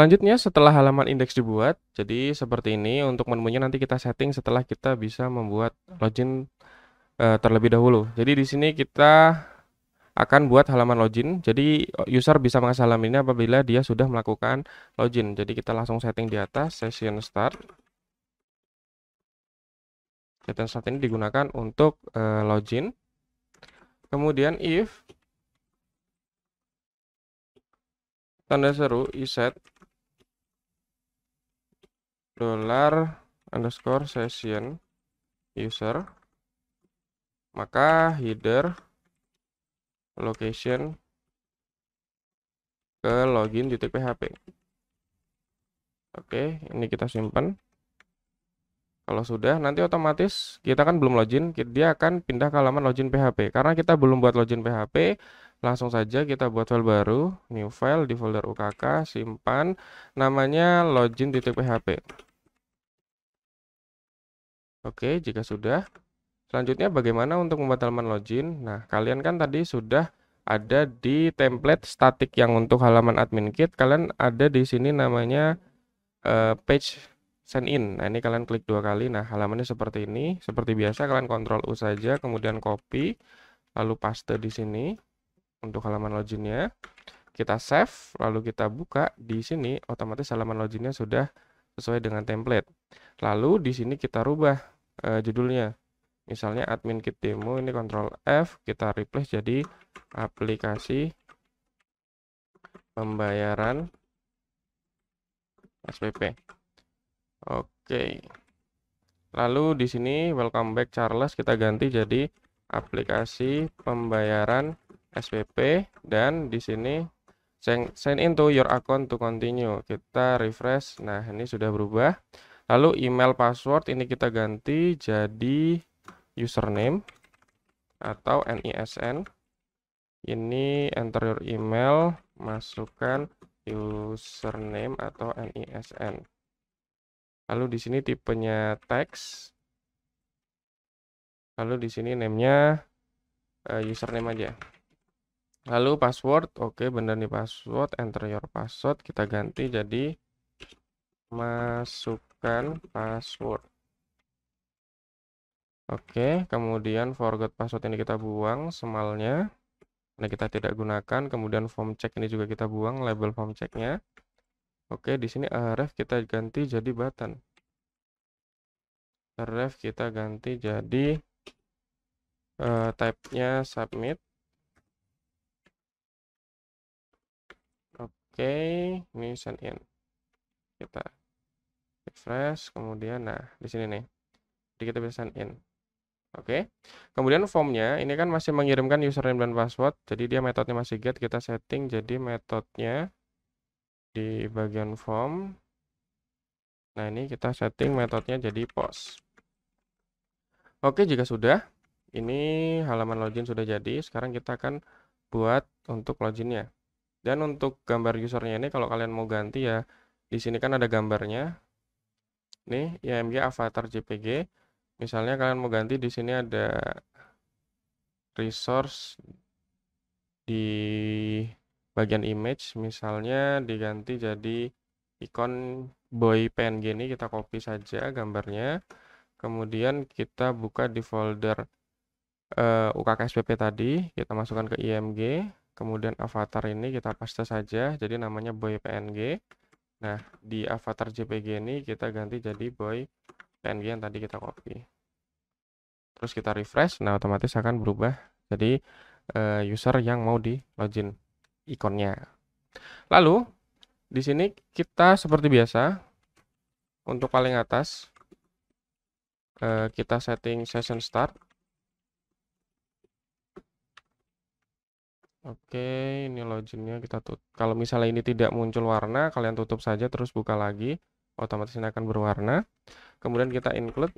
Selanjutnya setelah halaman indeks dibuat, jadi seperti ini untuk menemunya nanti kita setting setelah kita bisa membuat login uh, terlebih dahulu. Jadi di sini kita akan buat halaman login. Jadi eh, user bisa mengakses halaman ini apabila dia sudah melakukan login. Jadi kita langsung setting di atas session start. Session start ini digunakan untuk uh, login. Kemudian if tanda seru iset dollar underscore session user maka header location ke login titik php oke ini kita simpan kalau sudah nanti otomatis kita kan belum login dia akan pindah ke halaman login php karena kita belum buat login php langsung saja kita buat file baru new file di folder UKK simpan namanya login tphp Oke, jika sudah, selanjutnya bagaimana untuk membatalkan login? Nah, kalian kan tadi sudah ada di template statik yang untuk halaman admin kit, kalian ada di sini namanya uh, page send in. Nah, ini kalian klik dua kali. Nah, halamannya seperti ini. Seperti biasa kalian kontrol U saja, kemudian copy, lalu paste di sini untuk halaman loginnya. Kita save, lalu kita buka di sini otomatis halaman loginnya sudah sesuai dengan template. Lalu di sini kita rubah eh, judulnya. Misalnya admin kit demo ini kontrol F kita replace jadi aplikasi pembayaran SPP. Oke. Lalu di sini welcome back Charles kita ganti jadi aplikasi pembayaran SPP dan di sini sign into your account to continue kita refresh nah ini sudah berubah lalu email password ini kita ganti jadi username atau NISN ini enter your email masukkan username atau NISN lalu di sini tipenya teks lalu di sini namenya eh, username aja lalu password oke bener nih password enter your password kita ganti jadi masukkan password Oke, kemudian forgot password ini kita buang semalnya. Ini kita tidak gunakan. Kemudian form check ini juga kita buang label form checknya. Oke, di sini ref kita ganti jadi button. ref kita ganti jadi uh, type-nya submit. okay, ini send in kita refresh kemudian nah di sini nih jadi kita bisa send in oke kemudian formnya ini kan masih mengirimkan username dan password jadi dia metodenya masih get kita setting jadi metodenya di bagian form nah ini kita setting metodenya jadi post oke jika sudah ini halaman login sudah jadi sekarang kita akan buat untuk loginnya dan untuk gambar usernya ini kalau kalian mau ganti ya di sini kan ada gambarnya nih img avatar jpg misalnya kalian mau ganti di sini ada resource di bagian image misalnya diganti jadi ikon boy png ini kita copy saja gambarnya kemudian kita buka di folder uh, eh, UKKSPP tadi kita masukkan ke img kemudian avatar ini kita paste saja jadi namanya boy png nah di avatar jpg ini kita ganti jadi boy png yang tadi kita copy terus kita refresh nah otomatis akan berubah jadi uh, user yang mau di login ikonnya lalu di sini kita seperti biasa untuk paling atas eh, kita setting session start Oke, ini loginnya kita tutup. Kalau misalnya ini tidak muncul warna, kalian tutup saja terus buka lagi. Otomatis ini akan berwarna. Kemudian kita include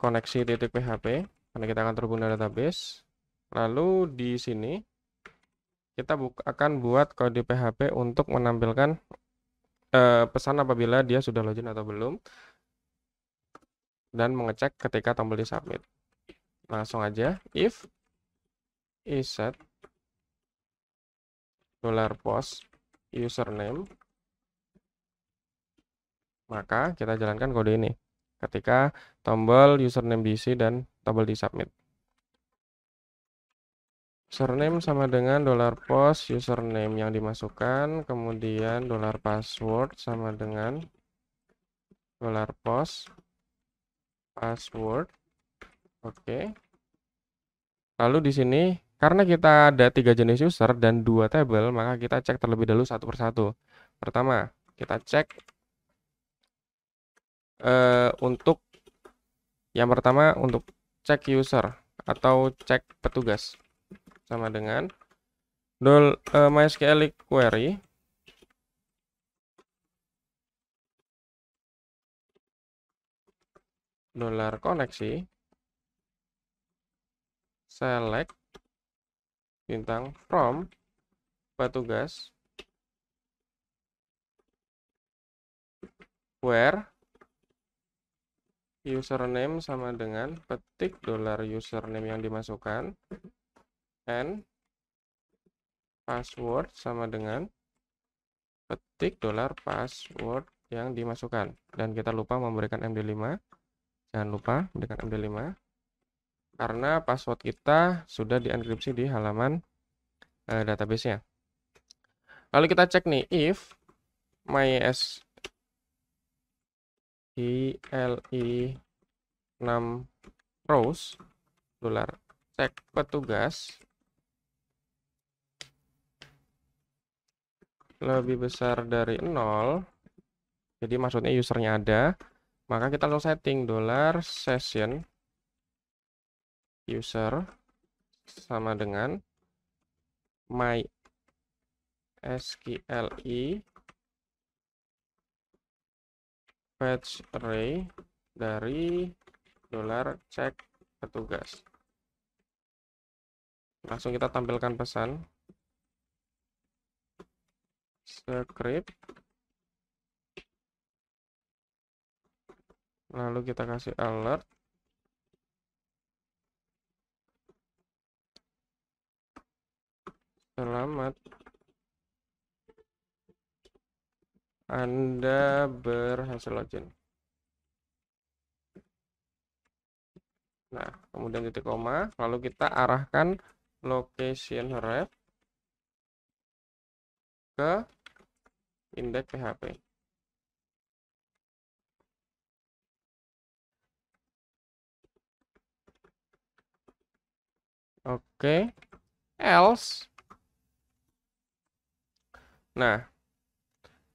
koneksi titik PHP karena kita akan terhubung database. Lalu di sini kita buka, akan buat kode PHP untuk menampilkan eh, pesan apabila dia sudah login atau belum dan mengecek ketika tombol di submit. Langsung aja if iset dollar post username maka kita jalankan kode ini ketika tombol username diisi dan tombol di submit username sama dengan dollar post username yang dimasukkan kemudian dollar password sama dengan dollar post password oke okay. lalu di sini karena kita ada tiga jenis user dan dua table, maka kita cek terlebih dahulu satu persatu. Pertama, kita cek uh, untuk yang pertama untuk cek user atau cek petugas sama dengan dol uh, eh, MySQL query dolar koneksi select bintang from petugas where username sama dengan petik dolar username yang dimasukkan and password sama dengan petik dolar password yang dimasukkan dan kita lupa memberikan MD5 jangan lupa memberikan MD5 karena password kita sudah dienkripsi di halaman uh, database-nya. Lalu kita cek nih if my s i l i 6 rows dolar cek petugas lebih besar dari 0 jadi maksudnya usernya ada maka kita langsung setting dolar session user sama dengan my sqli fetch array dari dolar check petugas langsung kita tampilkan pesan script lalu kita kasih alert Selamat. Anda berhasil login. Nah, kemudian titik koma, lalu kita arahkan location ref ke indeks PHP. Oke. Okay. Else Nah,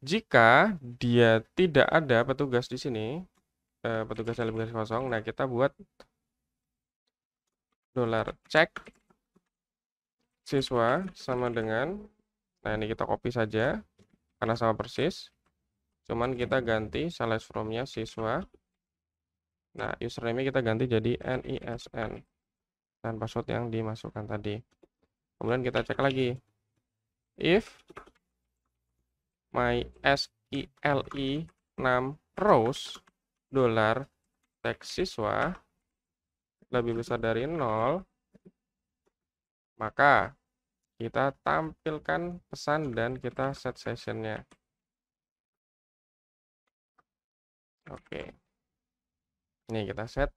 jika dia tidak ada petugas di sini, eh, petugas dalam garis kosong, nah kita buat dolar cek siswa sama dengan, nah ini kita copy saja, karena sama persis, cuman kita ganti sales from-nya siswa, nah username kita ganti jadi NISN, dan password yang dimasukkan tadi. Kemudian kita cek lagi, if my SILI 6 rows dolar teks siswa lebih besar dari 0 maka kita tampilkan pesan dan kita set sessionnya oke ini kita set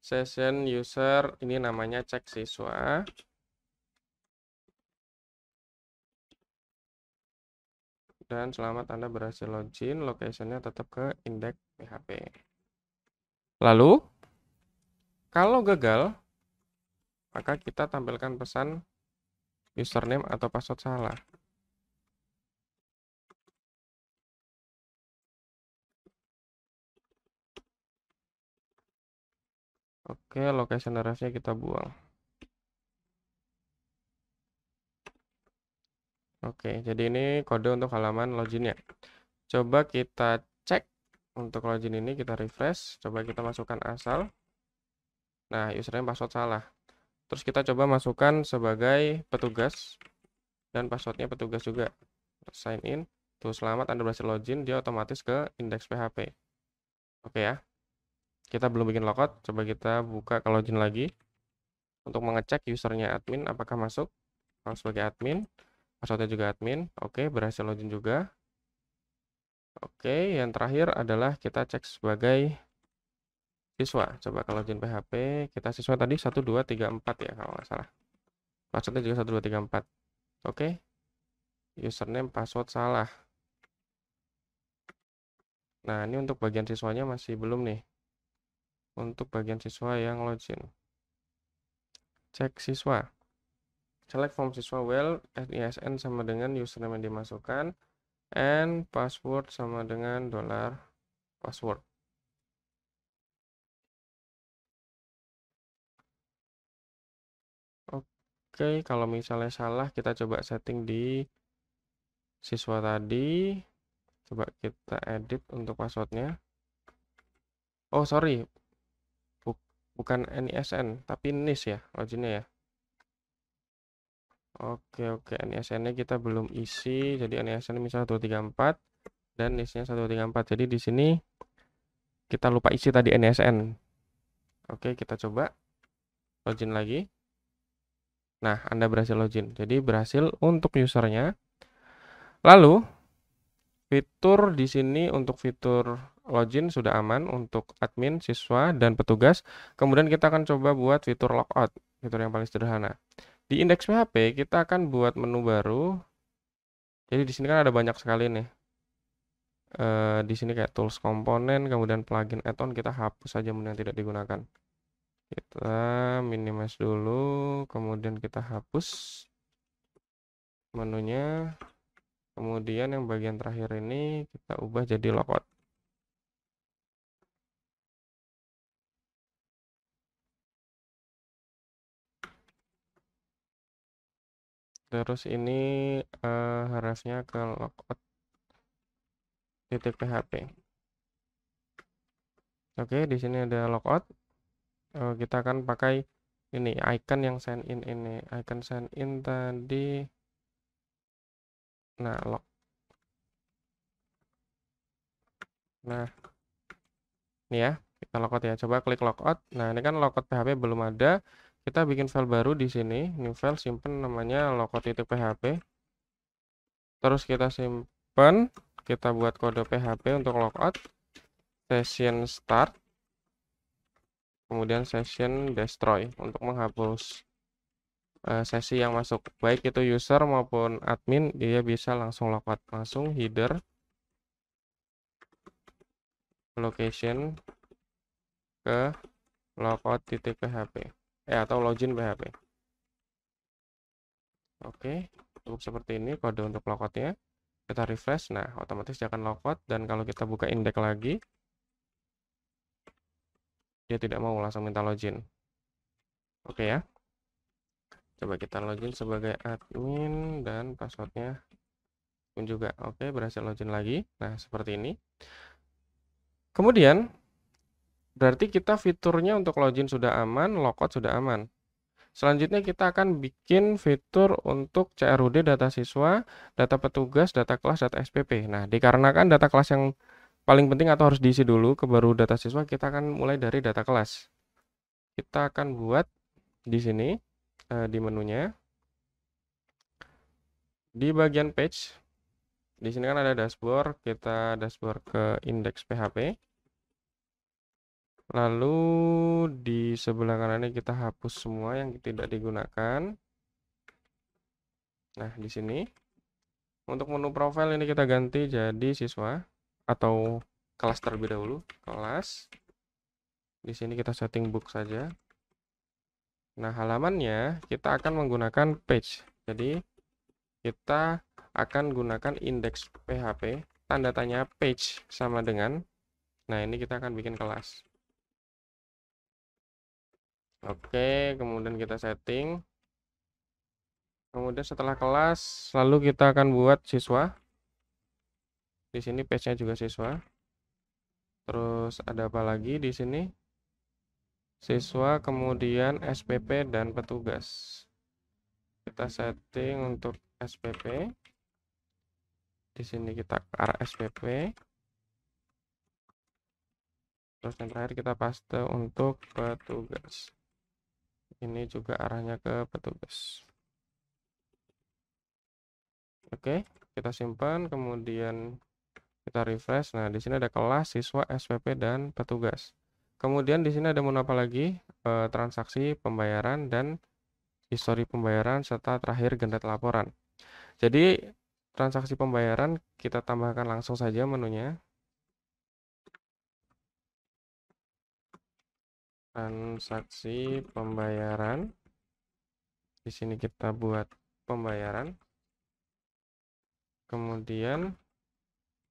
session user ini namanya cek siswa dan selamat Anda berhasil login locationnya tetap ke index PHP lalu kalau gagal maka kita tampilkan pesan username atau password salah Oke, location address-nya kita buang. Oke, jadi ini kode untuk halaman loginnya. Coba kita cek untuk login ini, kita refresh. Coba kita masukkan asal. Nah, username password salah. Terus kita coba masukkan sebagai petugas. Dan passwordnya petugas juga. Sign in. Tuh, selamat Anda berhasil login. Dia otomatis ke indeks PHP. Oke ya. Kita belum bikin logout. Coba kita buka ke login lagi. Untuk mengecek usernya admin apakah masuk. Kalau sebagai admin Passwordnya juga admin. Oke, berhasil login juga. Oke, yang terakhir adalah kita cek sebagai siswa. Coba kalau login PHP, kita siswa tadi 1234 ya kalau nggak salah. Passwordnya juga 1234. Oke. Username password salah. Nah, ini untuk bagian siswanya masih belum nih. Untuk bagian siswa yang login. Cek siswa select form siswa well SISN sama dengan username yang dimasukkan and password sama dengan dollar password oke kalau misalnya salah kita coba setting di siswa tadi coba kita edit untuk passwordnya oh sorry bukan NISN tapi NIS ya loginnya ya Oke oke NISN e nya kita belum isi jadi NISN e misalnya 134 dan listnya 134 jadi di sini kita lupa isi tadi NISN e oke kita coba login lagi nah Anda berhasil login jadi berhasil untuk usernya lalu fitur di sini untuk fitur login sudah aman untuk admin siswa dan petugas kemudian kita akan coba buat fitur logout fitur yang paling sederhana di indeks PHP kita akan buat menu baru. Jadi di sini kan ada banyak sekali nih. E, di sini kayak tools komponen, kemudian plugin add-on kita hapus saja menu yang tidak digunakan. Kita minimize dulu, kemudian kita hapus menunya. Kemudian yang bagian terakhir ini kita ubah jadi logout. terus ini uh, harusnya ke logout titik php oke di sini ada logout uh, kita akan pakai ini icon yang send in ini icon send in tadi nah log nah ini ya kita logout ya coba klik logout nah ini kan logout php belum ada kita bikin file baru di sini new file simpen namanya loko.php terus kita simpen kita buat kode php untuk logout session start kemudian session destroy untuk menghapus eh, sesi yang masuk baik itu user maupun admin dia bisa langsung logout langsung header location ke logout.php eh atau login PHP. Oke, cukup seperti ini kode untuk logoutnya. Kita refresh, nah otomatis dia akan logout dan kalau kita buka indeks lagi, dia tidak mau langsung minta login. Oke ya. Coba kita login sebagai admin dan passwordnya pun juga. Oke, berhasil login lagi. Nah, seperti ini. Kemudian Berarti kita fiturnya untuk login sudah aman, logout sudah aman. Selanjutnya kita akan bikin fitur untuk CRUD data siswa, data petugas, data kelas, data SPP. Nah, dikarenakan data kelas yang paling penting atau harus diisi dulu ke baru data siswa, kita akan mulai dari data kelas. Kita akan buat di sini eh, di menunya. Di bagian page di sini kan ada dashboard, kita dashboard ke index PHP lalu di sebelah kanan ini kita hapus semua yang tidak digunakan nah di sini untuk menu profil ini kita ganti jadi siswa atau kelas terlebih dahulu kelas di sini kita setting book saja nah halamannya kita akan menggunakan page jadi kita akan gunakan indeks PHP tanda tanya page sama dengan nah ini kita akan bikin kelas Oke, kemudian kita setting. Kemudian setelah kelas, lalu kita akan buat siswa. Di sini page-nya juga siswa. Terus ada apa lagi di sini? Siswa, kemudian SPP dan petugas. Kita setting untuk SPP. Di sini kita arah SPP. Terus yang terakhir kita paste untuk petugas ini juga arahnya ke petugas oke kita simpan kemudian kita refresh nah di sini ada kelas siswa SPP dan petugas kemudian di sini ada menu apa lagi e, transaksi pembayaran dan histori pembayaran serta terakhir generate laporan jadi transaksi pembayaran kita tambahkan langsung saja menunya transaksi pembayaran di sini kita buat pembayaran kemudian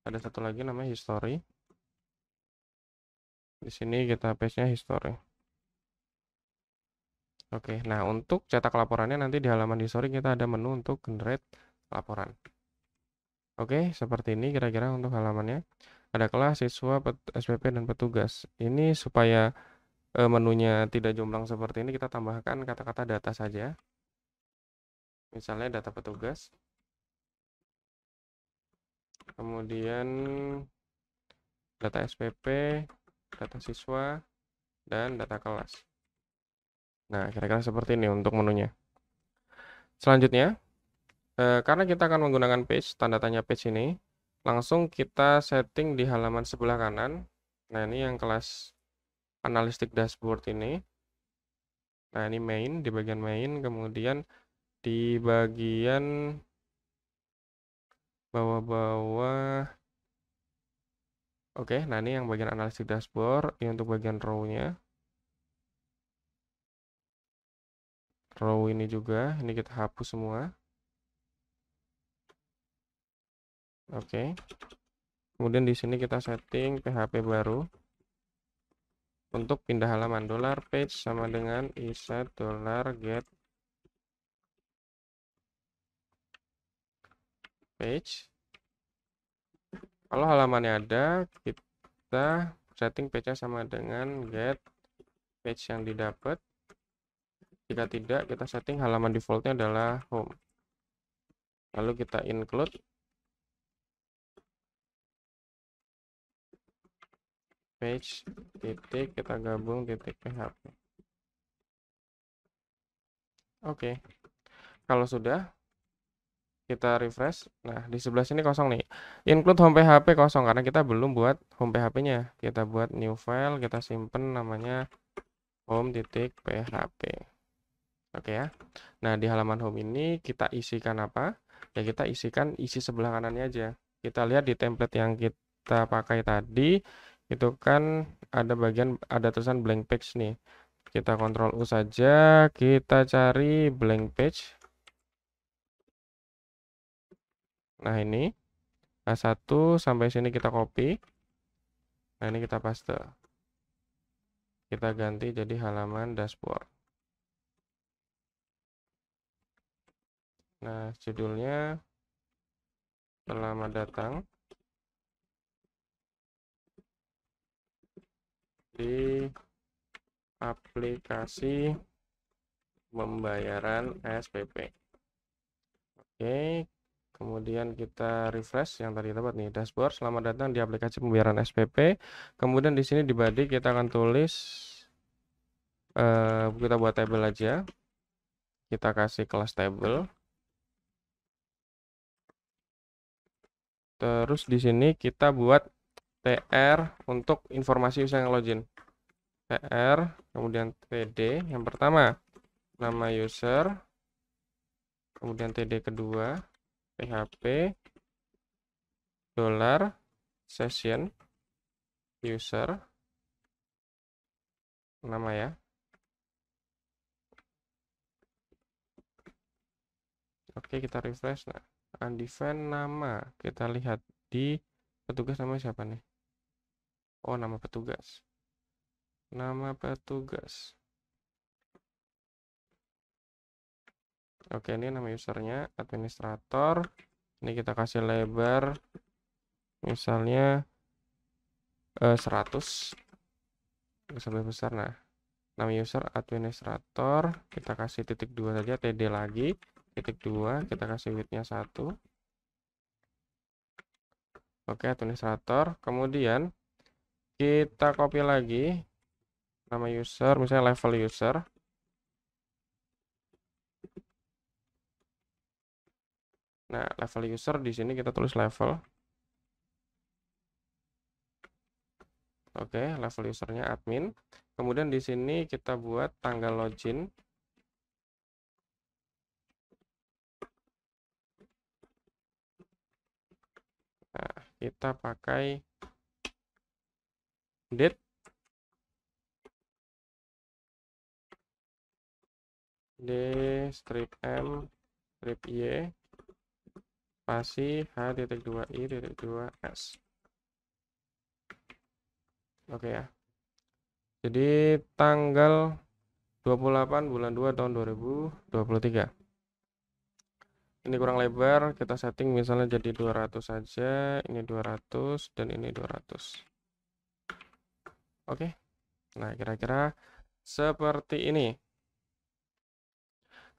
ada satu lagi namanya history di sini kita paste nya history oke nah untuk cetak laporannya nanti di halaman history kita ada menu untuk generate laporan Oke, seperti ini kira-kira untuk halamannya. Ada kelas, siswa, SPP, dan petugas. Ini supaya Eh, menunya tidak jomplang seperti ini kita tambahkan kata-kata data saja misalnya data petugas kemudian data SPP data siswa dan data kelas nah kira-kira seperti ini untuk menunya selanjutnya eh, karena kita akan menggunakan page tanda tanya page ini langsung kita setting di halaman sebelah kanan nah ini yang kelas analistik dashboard ini nah ini main di bagian main kemudian di bagian bawah-bawah oke nah ini yang bagian analistik dashboard ini untuk bagian row-nya row ini juga ini kita hapus semua oke kemudian di sini kita setting PHP baru untuk pindah halaman dollar page sama dengan insert dollar get page kalau halamannya ada kita setting page-nya sama dengan get page yang didapat jika tidak kita setting halaman defaultnya adalah home lalu kita include page titik kita gabung titik php oke okay. kalau sudah kita refresh nah di sebelah sini kosong nih include home php kosong karena kita belum buat home php nya kita buat new file kita simpen namanya home titik php oke ya nah di halaman home ini kita isikan apa ya kita isikan isi sebelah kanannya aja kita lihat di template yang kita pakai tadi itu kan ada bagian ada tulisan blank page nih kita kontrol U saja kita cari blank page nah ini A1 sampai sini kita copy nah ini kita paste kita ganti jadi halaman dashboard nah judulnya selamat datang di aplikasi pembayaran SPP. Oke, kemudian kita refresh yang tadi dapat nih dashboard. Selamat datang di aplikasi pembayaran SPP. Kemudian di sini di body kita akan tulis eh, kita buat table aja. Kita kasih kelas table. Terus di sini kita buat tr untuk informasi user yang login tr kemudian td yang pertama nama user kemudian td kedua php dollar session user nama ya oke kita refresh nah undefined nama kita lihat di petugas namanya siapa nih oh nama petugas nama petugas oke ini nama usernya administrator ini kita kasih lebar misalnya eh, 100 lebih besar nah nama user administrator kita kasih titik dua saja td lagi titik dua kita kasih widthnya satu oke administrator kemudian kita copy lagi nama user misalnya level user nah level user di sini kita tulis level oke level usernya admin kemudian di sini kita buat tanggal login nah kita pakai update d strip m strip y pasti h titik 2 i titik 2 s oke ya jadi tanggal 28 bulan 2 tahun 2023 ini kurang lebar kita setting misalnya jadi 200 saja ini 200 dan ini 200 Oke. Nah, kira-kira seperti ini.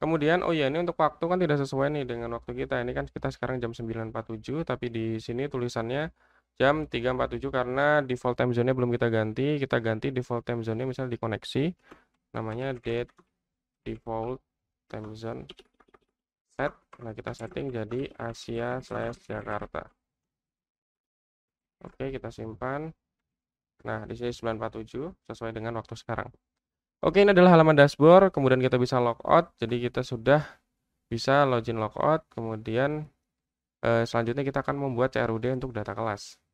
Kemudian, oh ya ini untuk waktu kan tidak sesuai nih dengan waktu kita. Ini kan kita sekarang jam 9.47, tapi di sini tulisannya jam 3.47 karena default time zone-nya belum kita ganti. Kita ganti default time zone-nya misalnya di koneksi. Namanya date default time zone set. Nah, kita setting jadi Asia slash Jakarta. Oke, kita simpan. Nah, di sini 947 sesuai dengan waktu sekarang. Oke, ini adalah halaman dashboard. Kemudian kita bisa logout. Jadi kita sudah bisa login logout. Kemudian eh, selanjutnya kita akan membuat CRUD untuk data kelas.